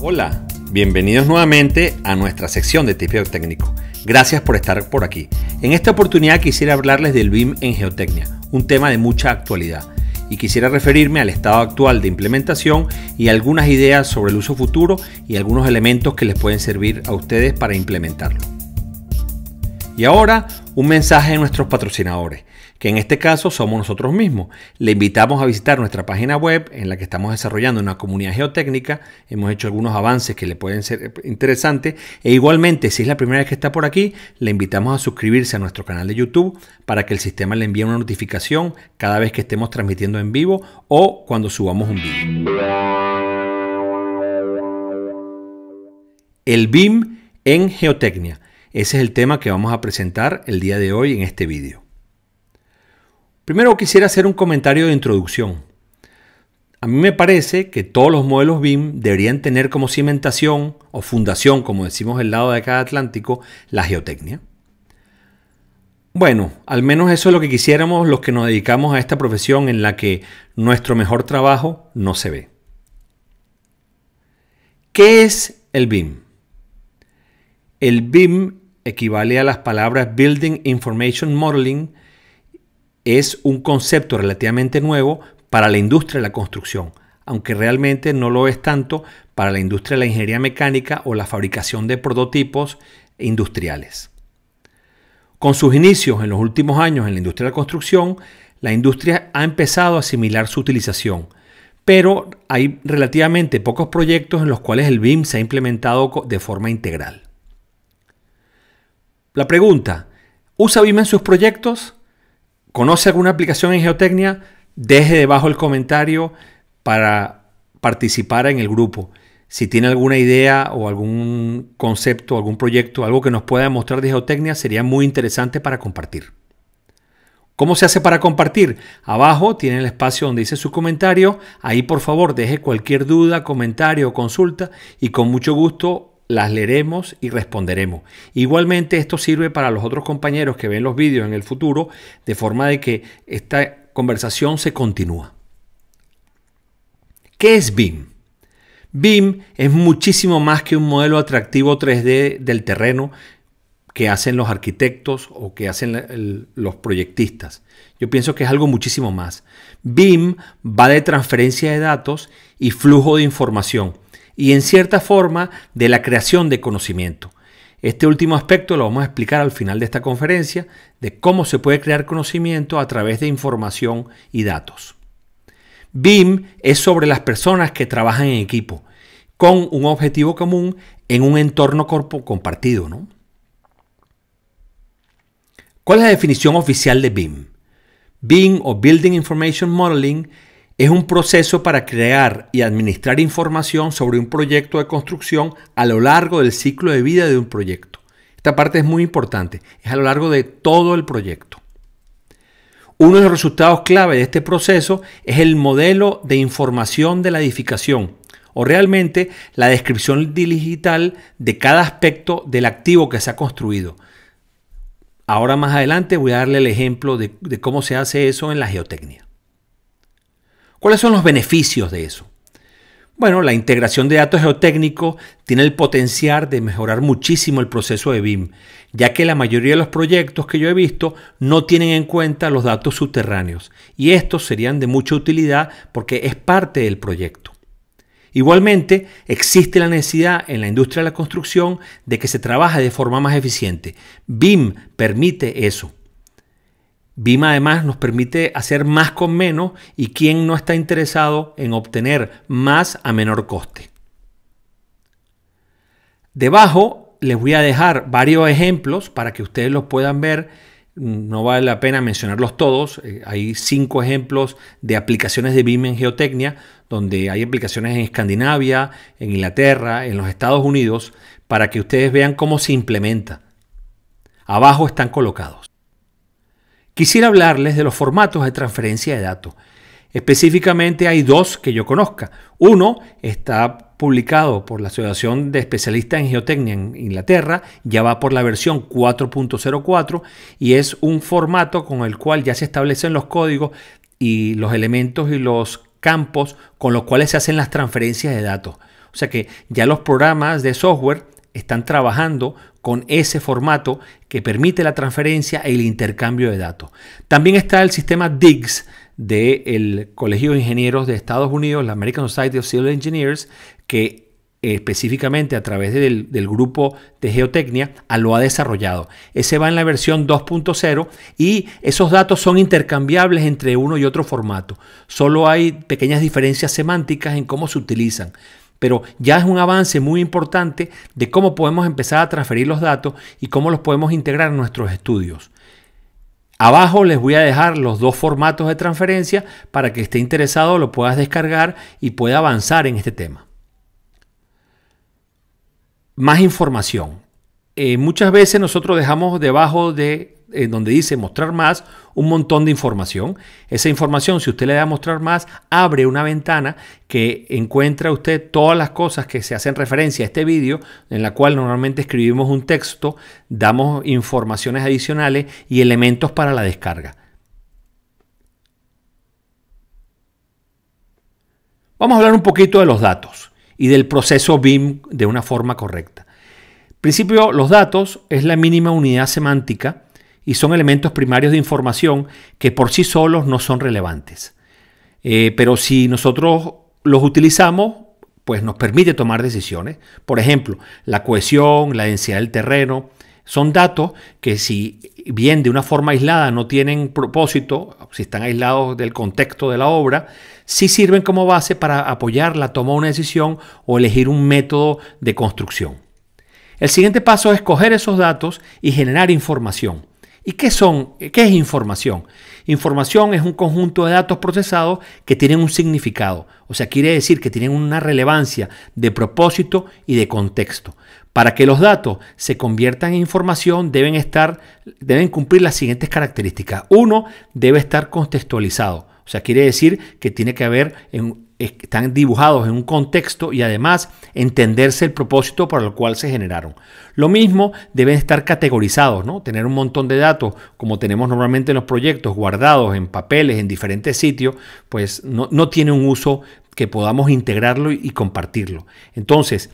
Hola, bienvenidos nuevamente a nuestra sección de tipeo técnico. Gracias por estar por aquí. En esta oportunidad quisiera hablarles del BIM en geotecnia, un tema de mucha actualidad, y quisiera referirme al estado actual de implementación y algunas ideas sobre el uso futuro y algunos elementos que les pueden servir a ustedes para implementarlo. Y ahora, un mensaje de nuestros patrocinadores que en este caso somos nosotros mismos. Le invitamos a visitar nuestra página web en la que estamos desarrollando una comunidad geotécnica. Hemos hecho algunos avances que le pueden ser eh, interesantes. E igualmente, si es la primera vez que está por aquí, le invitamos a suscribirse a nuestro canal de YouTube para que el sistema le envíe una notificación cada vez que estemos transmitiendo en vivo o cuando subamos un video. El BIM en geotecnia. Ese es el tema que vamos a presentar el día de hoy en este vídeo. Primero quisiera hacer un comentario de introducción. A mí me parece que todos los modelos BIM deberían tener como cimentación o fundación, como decimos el lado de acá Atlántico, la geotecnia. Bueno, al menos eso es lo que quisiéramos los que nos dedicamos a esta profesión en la que nuestro mejor trabajo no se ve. ¿Qué es el BIM? El BIM equivale a las palabras Building Information Modeling, es un concepto relativamente nuevo para la industria de la construcción, aunque realmente no lo es tanto para la industria de la ingeniería mecánica o la fabricación de prototipos industriales. Con sus inicios en los últimos años en la industria de la construcción, la industria ha empezado a asimilar su utilización, pero hay relativamente pocos proyectos en los cuales el BIM se ha implementado de forma integral. La pregunta, ¿usa BIM en sus proyectos? conoce alguna aplicación en geotecnia, deje debajo el comentario para participar en el grupo. Si tiene alguna idea o algún concepto, algún proyecto, algo que nos pueda mostrar de geotecnia, sería muy interesante para compartir. ¿Cómo se hace para compartir? Abajo tiene el espacio donde dice su comentario. Ahí por favor deje cualquier duda, comentario o consulta y con mucho gusto las leeremos y responderemos. Igualmente esto sirve para los otros compañeros que ven los vídeos en el futuro, de forma de que esta conversación se continúa. ¿Qué es BIM? BIM es muchísimo más que un modelo atractivo 3D del terreno que hacen los arquitectos o que hacen los proyectistas. Yo pienso que es algo muchísimo más. BIM va de transferencia de datos y flujo de información y en cierta forma de la creación de conocimiento. Este último aspecto lo vamos a explicar al final de esta conferencia, de cómo se puede crear conocimiento a través de información y datos. BIM es sobre las personas que trabajan en equipo, con un objetivo común en un entorno compartido. ¿no? ¿Cuál es la definición oficial de BIM? BIM o Building Information Modeling es un proceso para crear y administrar información sobre un proyecto de construcción a lo largo del ciclo de vida de un proyecto. Esta parte es muy importante, es a lo largo de todo el proyecto. Uno de los resultados clave de este proceso es el modelo de información de la edificación, o realmente la descripción digital de cada aspecto del activo que se ha construido. Ahora más adelante voy a darle el ejemplo de, de cómo se hace eso en la geotecnia. ¿Cuáles son los beneficios de eso? Bueno, la integración de datos geotécnicos tiene el potencial de mejorar muchísimo el proceso de BIM, ya que la mayoría de los proyectos que yo he visto no tienen en cuenta los datos subterráneos, y estos serían de mucha utilidad porque es parte del proyecto. Igualmente, existe la necesidad en la industria de la construcción de que se trabaje de forma más eficiente. BIM permite eso. BIM además nos permite hacer más con menos y quién no está interesado en obtener más a menor coste. Debajo les voy a dejar varios ejemplos para que ustedes los puedan ver. No vale la pena mencionarlos todos. Eh, hay cinco ejemplos de aplicaciones de BIM en geotecnia, donde hay aplicaciones en Escandinavia, en Inglaterra, en los Estados Unidos, para que ustedes vean cómo se implementa. Abajo están colocados quisiera hablarles de los formatos de transferencia de datos. Específicamente hay dos que yo conozca. Uno está publicado por la Asociación de Especialistas en Geotecnia en Inglaterra, ya va por la versión 4.04 y es un formato con el cual ya se establecen los códigos y los elementos y los campos con los cuales se hacen las transferencias de datos. O sea que ya los programas de software están trabajando con ese formato que permite la transferencia e el intercambio de datos. También está el sistema DIGS del Colegio de Ingenieros de Estados Unidos, la American Society of Civil Engineers, que eh, específicamente a través del, grupo de geotecnia, ah, lo ha desarrollado. Ese va en la versión 2.0 y esos datos son intercambiables entre uno y otro formato. Solo hay pequeñas diferencias semánticas en cómo se utilizan pero ya es un avance muy importante de cómo podemos empezar a transferir los datos y cómo los podemos integrar en nuestros estudios. Abajo les voy a dejar los dos formatos de transferencia para que esté interesado lo puedas descargar y pueda avanzar en este tema. Más información. Eh, muchas veces nosotros dejamos debajo de eh, donde dice mostrar más, un montón de información. Esa información, si usted le da a mostrar más, abre una ventana que encuentra usted todas las cosas que se hacen referencia a este vídeo, en la cual normalmente escribimos un texto, damos informaciones adicionales y elementos para la descarga. Vamos a hablar un poquito de los datos y del proceso BIM de una forma correcta. En principio, los datos es la mínima unidad semántica y son elementos primarios de información que por sí solos no son relevantes. Eh, pero si nosotros los utilizamos, pues nos permite tomar decisiones. Por ejemplo, la cohesión, la densidad del terreno, son datos que si bien de una forma aislada no tienen propósito, si están aislados del contexto de la obra, sí sirven como base para apoyar la toma de una decisión o elegir un método de construcción. El siguiente paso es coger esos datos y generar información. ¿Y qué, son, qué es información? Información es un conjunto de datos procesados que tienen un significado, o sea, quiere decir que tienen una relevancia de propósito y de contexto. Para que los datos se conviertan en información deben, estar, deben cumplir las siguientes características. Uno, debe estar contextualizado. O sea, quiere decir que tiene que haber están dibujados en un contexto y además entenderse el propósito para el cual se generaron. Lo mismo deben estar categorizados, ¿no? Tener un montón de datos, como tenemos normalmente en los proyectos, guardados en papeles, en diferentes sitios, pues no, tiene un uso que podamos integrarlo y compartirlo. Entonces,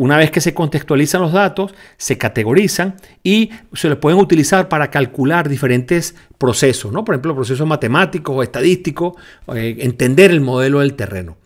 una vez que se contextualizan los datos, se categorizan y se los pueden utilizar para calcular diferentes procesos, ¿no? por ejemplo, procesos matemáticos o estadísticos, eh, entender el modelo del terreno.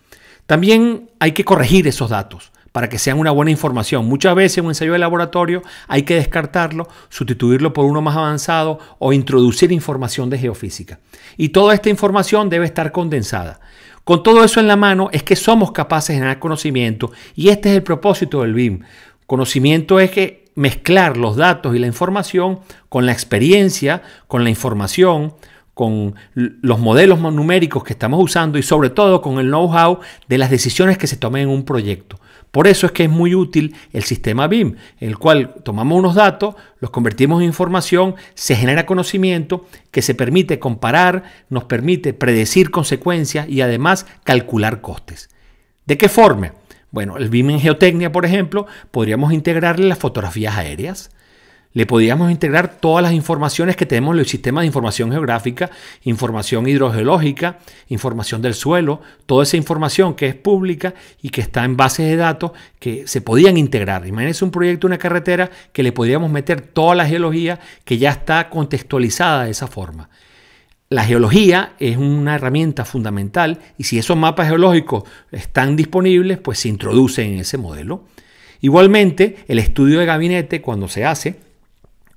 También hay que corregir esos datos para que sean una buena información. Muchas veces en un ensayo de laboratorio hay que descartarlo, sustituirlo por uno más avanzado o introducir información de geofísica. Y toda esta información debe estar condensada. Con todo eso en la mano es que somos capaces de generar conocimiento y este es el propósito del BIM. Conocimiento es que mezclar los datos y la información con la experiencia, con la información, con los modelos numéricos que estamos usando y sobre todo con el know-how de las decisiones que se tomen en un proyecto. Por eso es que es muy útil el sistema BIM, en el cual tomamos unos datos, los convertimos en información, se genera conocimiento que se permite comparar, nos permite predecir consecuencias y además calcular costes. ¿De qué forma? Bueno, el BIM en geotecnia, por ejemplo, podríamos integrarle las fotografías aéreas le podíamos integrar todas las informaciones que tenemos en el sistema de información geográfica, información hidrogeológica, información del suelo, toda esa información que es pública y que está en bases de datos que se podían integrar. Imagínense un proyecto, una carretera que le podíamos meter toda la geología que ya está contextualizada de esa forma. La geología es una herramienta fundamental y si esos mapas geológicos están disponibles, pues se introducen en ese modelo. Igualmente, el estudio de gabinete, cuando se hace,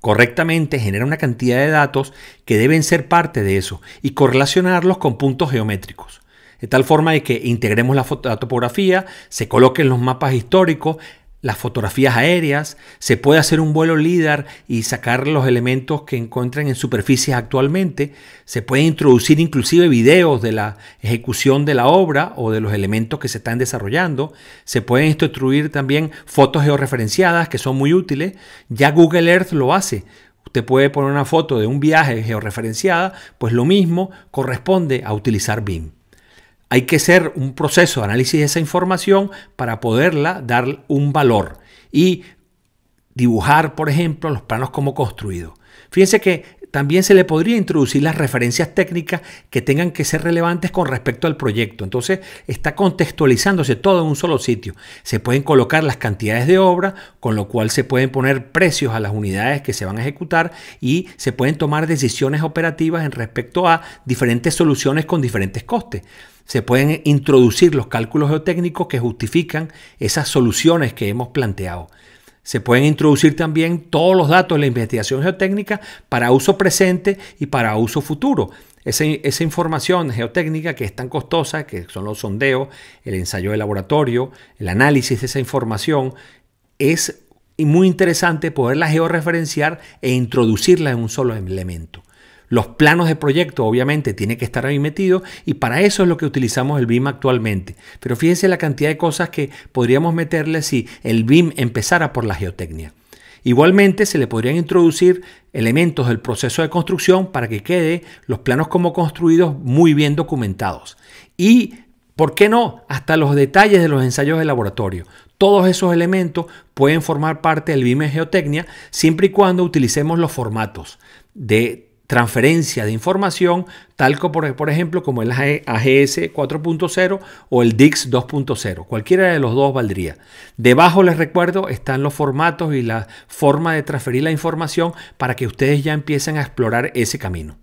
correctamente genera una cantidad de datos que deben ser parte de eso y correlacionarlos con puntos geométricos. De tal forma de que integremos la, fototopografía topografía, se coloquen los mapas históricos, las fotografías aéreas, se puede hacer un vuelo LIDAR y sacar los elementos que encuentran en superficies actualmente, se puede introducir inclusive videos de la ejecución de la obra o de los elementos que se están desarrollando, se pueden instruir también fotos georreferenciadas que son muy útiles, ya Google Earth lo hace, Usted puede poner una foto de un viaje georreferenciada, pues lo mismo corresponde a utilizar BIM hay que hacer un proceso de análisis de esa información para poderla dar un valor y dibujar, por ejemplo, los planos como construido. Fíjense que también se le podría introducir las referencias técnicas que tengan que ser relevantes con respecto al proyecto. Entonces está contextualizándose todo en un solo sitio. Se pueden colocar las cantidades de obra, con lo cual se pueden poner precios a las unidades que se van a ejecutar y se pueden tomar decisiones operativas en respecto a diferentes soluciones con diferentes costes se pueden introducir los cálculos geotécnicos que justifican esas soluciones que hemos planteado. Se pueden introducir también todos los datos de la investigación geotécnica para uso presente y para uso futuro. Esa, información geotécnica que es tan costosa, que son los sondeos, el ensayo de laboratorio, el análisis de esa información, es muy interesante poderla georreferenciar e introducirla en un solo elemento. Los planos de proyecto obviamente tiene que estar ahí metidos y para eso es lo que utilizamos el BIM actualmente. Pero fíjense la cantidad de cosas que podríamos meterle si el BIM empezara por la geotecnia. Igualmente se le podrían introducir elementos del proceso de construcción para que quede los planos como construidos muy bien documentados. Y, ¿por qué no? Hasta los detalles de los ensayos de laboratorio. Todos esos elementos pueden formar parte del BIM en Geotecnia siempre y cuando utilicemos los formatos de transferencia de información, tal como por, ejemplo como el AGS e, 4.0 o el DIX 2.0. Cualquiera de los dos valdría. Debajo les recuerdo están los formatos y la forma de transferir la información para que ustedes ya empiecen a explorar ese camino.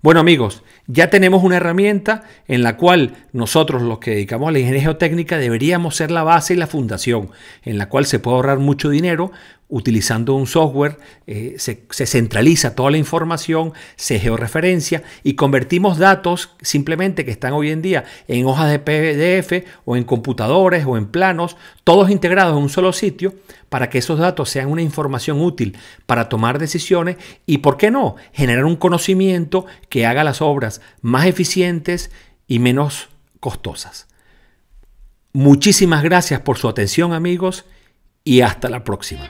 Bueno amigos, ya tenemos una herramienta en la cual nosotros los que dedicamos a la ingeniería geotécnica deberíamos ser la base y la fundación, en la cual se puede ahorrar mucho dinero utilizando un software, eh, se, se, centraliza toda la información, se georreferencia y convertimos datos simplemente que están hoy en día en hojas de PDF o en computadores o en planos, todos integrados en un solo sitio, para que esos datos sean una información útil para tomar decisiones y, ¿por qué no?, generar un conocimiento que haga las obras más eficientes y menos costosas. Muchísimas gracias por su atención amigos y hasta la próxima.